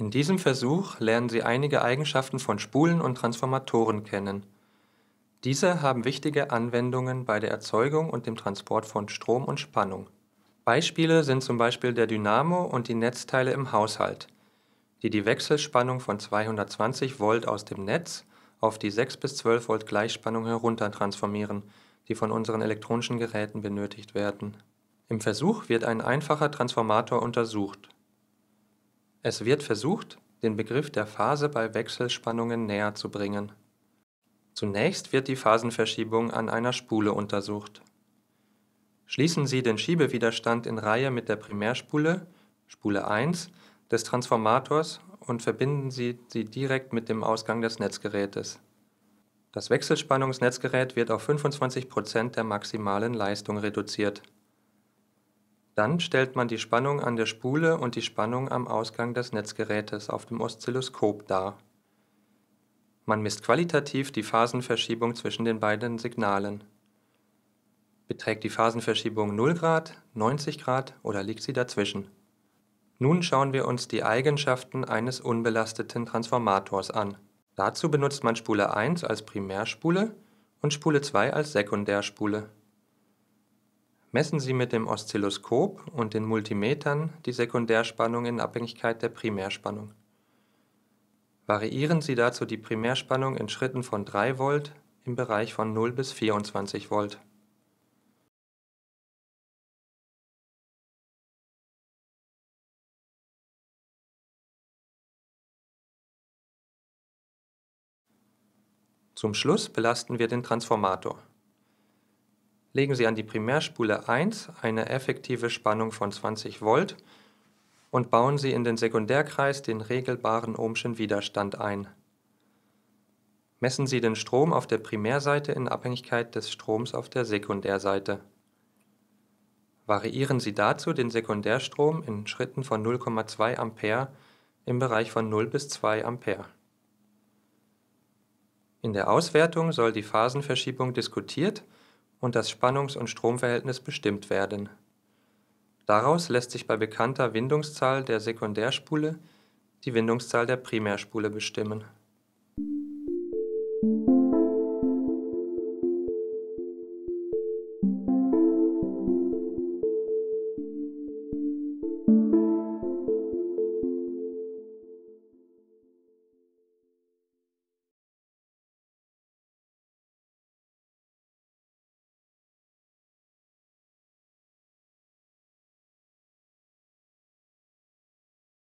In diesem Versuch lernen Sie einige Eigenschaften von Spulen und Transformatoren kennen. Diese haben wichtige Anwendungen bei der Erzeugung und dem Transport von Strom und Spannung. Beispiele sind zum Beispiel der Dynamo und die Netzteile im Haushalt, die die Wechselspannung von 220 Volt aus dem Netz auf die 6 bis 12 Volt Gleichspannung heruntertransformieren, die von unseren elektronischen Geräten benötigt werden. Im Versuch wird ein einfacher Transformator untersucht. Es wird versucht, den Begriff der Phase bei Wechselspannungen näher zu bringen. Zunächst wird die Phasenverschiebung an einer Spule untersucht. Schließen Sie den Schiebewiderstand in Reihe mit der Primärspule, Spule 1, des Transformators und verbinden Sie sie direkt mit dem Ausgang des Netzgerätes. Das Wechselspannungsnetzgerät wird auf 25% der maximalen Leistung reduziert. Dann stellt man die Spannung an der Spule und die Spannung am Ausgang des Netzgerätes auf dem Oszilloskop dar. Man misst qualitativ die Phasenverschiebung zwischen den beiden Signalen. Beträgt die Phasenverschiebung 0 Grad, 90 Grad oder liegt sie dazwischen? Nun schauen wir uns die Eigenschaften eines unbelasteten Transformators an. Dazu benutzt man Spule 1 als Primärspule und Spule 2 als Sekundärspule. Messen Sie mit dem Oszilloskop und den Multimetern die Sekundärspannung in Abhängigkeit der Primärspannung. Variieren Sie dazu die Primärspannung in Schritten von 3 Volt im Bereich von 0 bis 24 Volt. Zum Schluss belasten wir den Transformator legen Sie an die Primärspule 1 eine effektive Spannung von 20 Volt und bauen Sie in den Sekundärkreis den regelbaren Ohmschen Widerstand ein. Messen Sie den Strom auf der Primärseite in Abhängigkeit des Stroms auf der Sekundärseite. Variieren Sie dazu den Sekundärstrom in Schritten von 0,2 Ampere im Bereich von 0 bis 2 Ampere. In der Auswertung soll die Phasenverschiebung diskutiert und das Spannungs- und Stromverhältnis bestimmt werden. Daraus lässt sich bei bekannter Windungszahl der Sekundärspule die Windungszahl der Primärspule bestimmen.